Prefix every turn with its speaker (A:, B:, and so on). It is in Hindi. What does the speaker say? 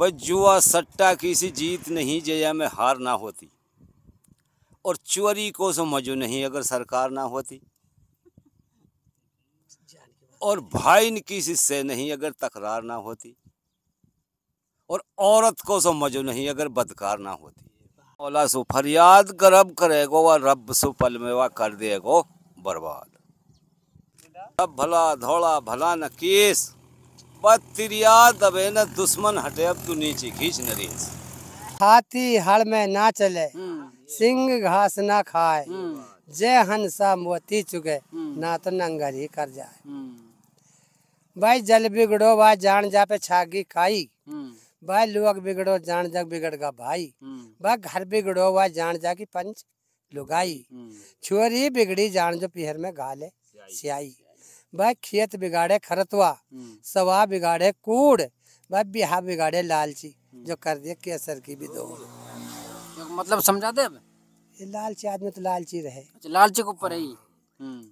A: भाई जुआ सट्टा किसी जीत नहीं जया में हार ना होती और चोरी को समझो नहीं अगर सरकार ना होती और भाई किसी से नहीं अगर तकरार ना होती और औरत को समझो नहीं अगर बदकार ना होती औला सो फरियाद गर्ब करेगो व रब सो पल में व कर देगो बर्बाद रब भला धोला भला न केस बत्रिया दबे न दुश्मन हटे अब तू नीचे खींच नरेश
B: हाथी हड़ में ना चले हम्म। सिंह घास ना खाए हम्म। जय हंसा मोती चुगे हम्म। ना तो नंगर ही कर जाए भाई जल बिगड़ो भाई जान जा पे छागी खाई भाई लोग बिगड़ो जान जग बिगड़ गा भाई भाई घर बिगड़ो भाई जान जा की पंच लुगाई छोरी बिगड़ी जान जो पिहर में घाले स्याई भाई खेत बिगाड़े खरतवा हम्म। सवा बिगाड़े कूड़ भाई बिहार बिगाड़े लालची हम्म। जो कर दिया केसर की भी दो मतलब समझा दे लालची आदमी तो लालची रहे अच्छा, लालची के ऊपर है